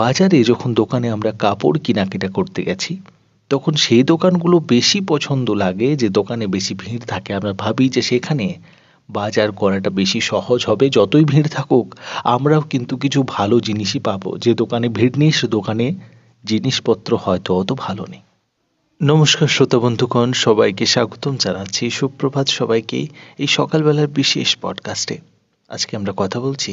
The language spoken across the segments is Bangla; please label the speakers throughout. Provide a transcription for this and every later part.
Speaker 1: বাজারে যখন দোকানে আমরা কাপড় কেনাকেটা করতে গেছি তখন সেই দোকানগুলো বেশি পছন্দ লাগে যে দোকানে বেশি ভিড় থাকে আমরা ভাবি যে সেখানে বাজার করাটা বেশি সহজ হবে যতই ভিড় থাকুক আমরাও কিন্তু কিছু ভালো জিনিসই পাবো যে দোকানে ভিড় নেই সে দোকানে জিনিসপত্র হয়তো অত ভালো নেই নমস্কার শ্রোতা বন্ধুগণ সবাইকে স্বাগতম জানাচ্ছি সুপ্রভাত সবাইকে এই সকালবেলার বিশেষ পডকাস্টে আজকে আমরা কথা বলছি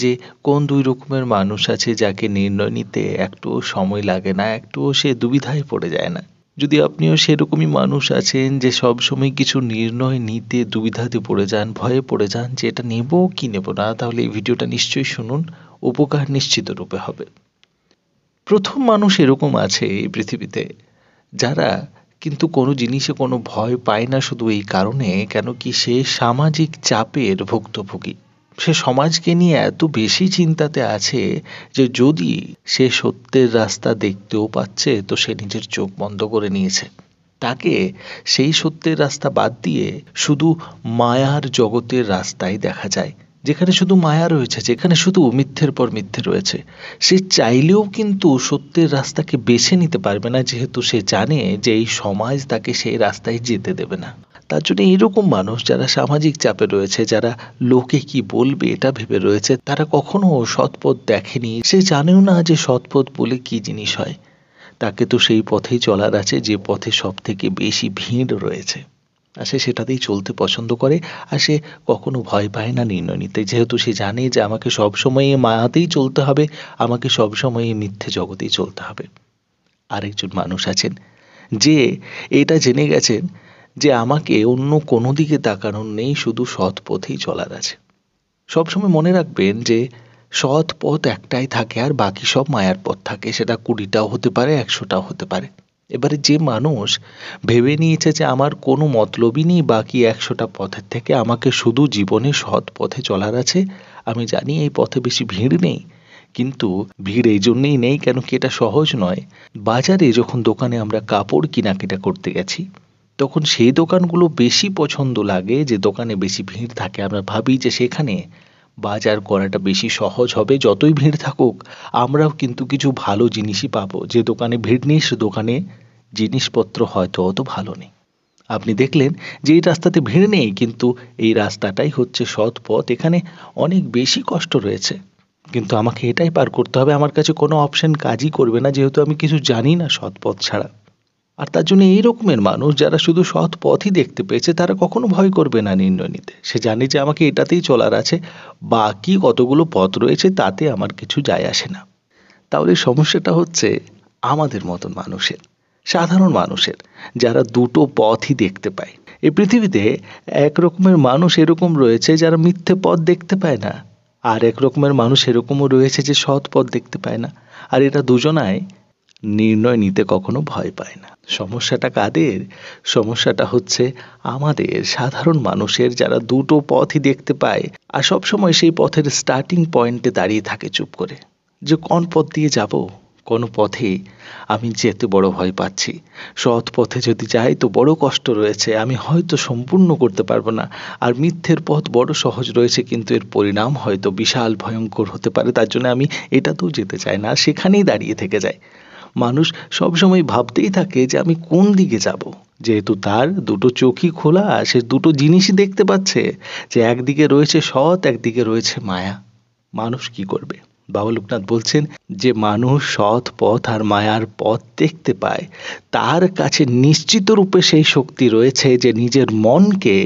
Speaker 1: যে কোন দুই রকমের মানুষ আছে যাকে নির্ণয় নিতে একটুও সময় লাগে না একটুও সে দুবিধায় পড়ে যায় না যদি আপনিও সেরকমই মানুষ আছেন যে সব সময় কিছু নির্ণয় নিতে দুবিধাতে পড়ে যান ভয়ে পড়ে যান যে এটা নেব কি নেব না তাহলে এই ভিডিওটা নিশ্চয়ই শুনুন উপকার নিশ্চিত রূপে হবে প্রথম মানুষ এরকম আছে এই পৃথিবীতে যারা কিন্তু কোনো জিনিসে কোনো ভয় পায় না শুধু এই কারণে কেন কি সে সামাজিক চাপের ভুক্তভোগী সে সমাজকে নিয়ে এত বেশি চিন্তাতে আছে যে যদি সে সত্যের রাস্তা দেখতেও পাচ্ছে তো সে নিজের চোখ বন্ধ করে নিয়েছে তাকে সেই সত্যের রাস্তা বাদ দিয়ে শুধু মায়ার জগতের রাস্তাই দেখা যায় যেখানে শুধু মায়া রয়েছে যেখানে শুধু মিথ্যের পর মিথ্যে রয়েছে সে চাইলেও কিন্তু সত্যের রাস্তাকে বেছে নিতে পারবে না যেহেতু সে জানে যে এই সমাজ তাকে সেই রাস্তায় যেতে দেবে না তার জন্য এরকম মানুষ যারা সামাজিক চাপে রয়েছে যারা লোকে কি বলবে এটা ভেবে রয়েছে তারা কখনো সৎপথ দেখেনি সে জানেও না যে সৎপথ বলে কি জিনিস হয় তাকে তো সেই পথেই চলার আছে যে পথে সব থেকে বেশি ভিড় রয়েছে আর সে সেটাতেই চলতে পছন্দ করে আর সে কখনো ভয় পায় না নির্ণয় নিতে যেহেতু সে জানে যে আমাকে সবসময় মায়াতেই চলতে হবে আমাকে সবসময় মিথ্যে জগতেই চলতে হবে আরেকজন মানুষ আছেন যে এটা জেনে গেছেন যে আমাকে অন্য কোনো দিকে তাকানোর নেই শুধু সৎ পথেই চলার আছে সবসময় মনে রাখবেন যে সৎ পথ একটাই থাকে আর বাকি সব মায়ার পথ থাকে সেটা কুড়িটাও হতে পারে একশোটাও হতে পারে এবারে যে মানুষ ভেবে নিয়েছে যে আমার কোনো মতলবই নেই বাকি একশোটা পথের থেকে আমাকে শুধু জীবনে সৎ পথে চলার আছে আমি জানি এই পথে বেশি ভিড় নেই কিন্তু ভিড় এই জন্যেই নেই কেন কি এটা সহজ নয় বাজারে যখন দোকানে আমরা কাপড় কিনাকিটা করতে গেছি তখন সেই দোকানগুলো বেশি পছন্দ লাগে যে দোকানে বেশি ভিড় থাকে আমরা ভাবি যে সেখানে বাজার করাটা বেশি সহজ হবে যতই ভিড় থাকুক আমরাও কিন্তু কিছু ভালো জিনিসই পাবো যে দোকানে ভিড় নেই সে দোকানে জিনিসপত্র হয়তো অত ভালো নেই আপনি দেখলেন যে এই রাস্তাতে ভিড় নেই কিন্তু এই রাস্তাটাই হচ্ছে সৎ পথ এখানে অনেক বেশি কষ্ট রয়েছে কিন্তু আমাকে এটাই পার করতে হবে আমার কাছে কোনো অপশন কাজই করবে না যেহেতু আমি কিছু জানি না সৎ পথ ছাড়া আর তার জন্য এই রকমের মানুষ যারা শুধু সৎ পথই দেখতে পেয়েছে তারা কখনো ভয় করবে না নির্ণয় নিতে সে জানে যে আমাকে এটাতেই চলার আছে বাকি কতগুলো পথ রয়েছে তাতে আমার কিছু যায় আসে না তাহলে সমস্যাটা হচ্ছে আমাদের মতন মানুষের সাধারণ মানুষের যারা দুটো পথই দেখতে পায় এই পৃথিবীতে এক রকমের মানুষ এরকম রয়েছে যারা মিথ্যে পথ দেখতে পায় না আর এক রকমের মানুষ এরকমও রয়েছে যে সৎ পথ দেখতে পায় না আর এটা দুজনায় নির্ণয় নিতে কখনো ভয় পায় না সমস্যাটা কাদের সমস্যাটা হচ্ছে আমাদের সাধারণ মানুষের যারা দুটো পথই দেখতে পায় আর সবসময় সেই পথের স্টার্টিং পয়েন্টে দাঁড়িয়ে থাকে চুপ করে যে কোন পথ দিয়ে যাব কোন পথে আমি যেতে বড় ভয় পাচ্ছি সৎ পথে যদি যাই তো বড় কষ্ট রয়েছে আমি হয়তো সম্পূর্ণ করতে পারবো না আর মিথ্যের পথ বড় সহজ রয়েছে কিন্তু এর পরিণাম হয়তো বিশাল ভয়ঙ্কর হতে পারে তার জন্য আমি এটাতেও যেতে চাই না সেখানেই দাঁড়িয়ে থেকে যায় মানুষ সবসময় ভাবতেই থাকে যে আমি কোন দিকে যাব যেহেতু তার দুটো চোখই খোলা সে দুটো জিনিসই দেখতে পাচ্ছে যে একদিকে রয়েছে সৎ একদিকে রয়েছে মায়া মানুষ কি করবে বাবা লোকনাথ বলছেন যে মানুষ সৎ পথ আর মায়ার পথ দেখতে পায় তার কাছে নিশ্চিত রূপে সেই শক্তি রয়েছে যে নিজের মনকে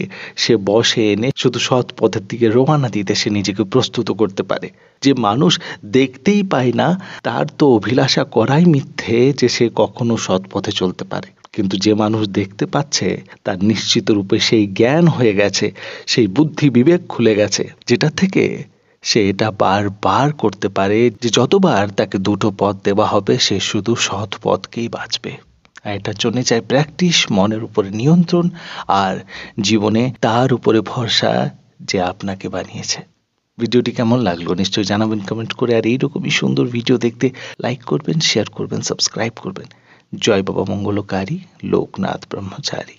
Speaker 1: সে বসে এনে শুধু সৎ পথের দিকে রোমানা দিতে সে নিজেকে প্রস্তুত করতে পারে যে মানুষ দেখতেই পায় না তার তো অভিলাষা করাই মিথ্যে যে সে কখনো সৎ পথে চলতে পারে কিন্তু যে মানুষ দেখতে পাচ্ছে তার নিশ্চিত রূপে সেই জ্ঞান হয়ে গেছে সেই বুদ্ধি বিবেক খুলে গেছে যেটা থেকে সে এটা বারবার করতে পারে যে যতবার তাকে দুটো পথ দেওয়া হবে সে শুধু সৎ পথকেই বাঁচবে আর এটার জন্য চাই প্র্যাকটিস মনের উপরে নিয়ন্ত্রণ আর জীবনে তার উপরে ভরসা যে আপনাকে বানিয়েছে ভিডিওটি কেমন লাগলো নিশ্চয়ই জানাবেন কমেন্ট করে আর এইরকমই সুন্দর ভিডিও দেখতে লাইক করবেন শেয়ার করবেন সাবস্ক্রাইব করবেন জয় বাবা মঙ্গলকারী লোকনাথ ব্রহ্মচারী